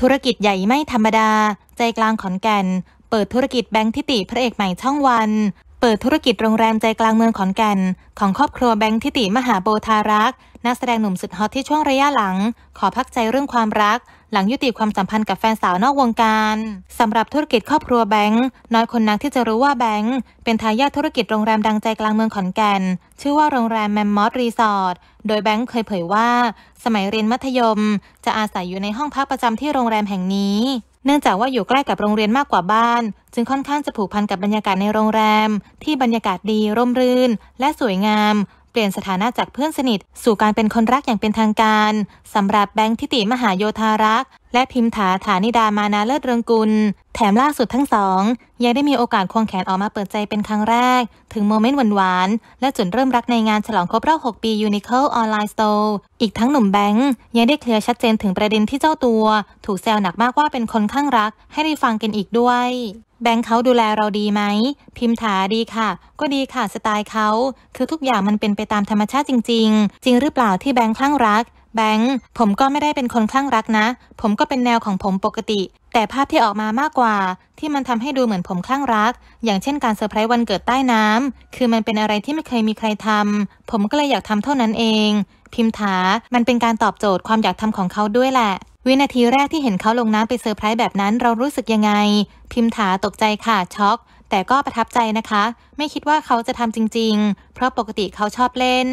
ธุรกิจใหญ่ไม่ธรรมดา ใจกลางขอนแก่น เปิดธุรกิจแบงค์ทิติพระเอกใหม่ช่องวันเปิดธุรกิจโรงแรมใจกลางเมืองขอนแก่น ของครอบครัวแบงค์ทิติมหาโบธารักนักแสดงหนุ่มสุดฮอตที่ช่วงระยะหลัง ขอพักใจเรื่องความรักหลังยุติความสัมพันธ์กับแฟนสาวนอกวงการสำหรับธุรกิจครอบครัวแบงค์น้อยคนนักที่จะรู้ว่าแบงค์เป็นทายาทธุรกิจโรงแรมดังใจกลางเมืองขอนแก่นชื่อว่าโรงแรมแมมมอสรีสอร์ทโดยแบงค์ เคยเผยว่า สมัยเรียนมัธยม จะอาศัยอยู่ในห้องพักประจำที่โรงแรมแห่งนี้เนื่องจากว่าอยู่ใกล้กับโรงเรียนมากกว่าบ้าน จึงค่อนข้างจะผูกพันกับบรรยากาศในโรงแรม ที่บรรยากาศดี ร่มรื่น และสวยงาม เปลี่ยนสถานะจากเพื่อนสนิทสู่การเป็นคนรักอย่างเป็นทางการ สำหรับแบงค์ทิติมหาโยธารักและพิมถาฐานิดามานาเลิศเรืองกุลแถมล่าสุดทั้งสอง ยังได้มีโอกาสควงแขนออกมาเปิดใจเป็นครั้งแรก ถึงโมเมนต์หวานๆและจุดเริ่มรักในงานฉลองครบรอบ6ปี u n i ิ l อ Online Store อีกทั้งหนุ่มแบงค์ยังได้เคลียร์ชัดเจนถึงประเด็นที่เจ้าตัว ถูกแซวหนักมากว่าเป็นคนข้างรัก ให้ได้ฟังกันอีกด้วย แบงค์เขาดูแลเราดีไหมพิมถาดีค่ะ ก็ดีค่ะสไตล์เขาคือทุกอย่างมันเป็นไปตามธรรมชาติจริง ๆ จริงหรือเปล่าที่แบงค์คลั่งรักแบงค์ผมก็ไม่ได้เป็นคนคลั่งรักนะ ผมก็เป็นแนวของผมปกติ แต่ภาพที่ออกมามากกว่าที่มันทำให้ดูเหมือนผมคลั่งรัก อย่างเช่นการเซอร์ไพรส์วันเกิดใต้น้ำคือมันเป็นอะไรที่ไม่เคยมีใครทำ ผมก็เลยอยากทำเท่านั้นเอง พิมถามันเป็นการตอบโจทย์ความอยากทำของเขาด้วยแหละ วินาทีแรกที่เห็นเขาลงน้ำไปเซอร์ไพรส์แบบนั้นเรารู้สึกยังไง พิมถาตกใจค่ะช็อก แต่ก็ประทับใจนะคะ ไม่คิดว่าเขาจะทำจริง ๆ เพราะปกติเขาชอบเล่น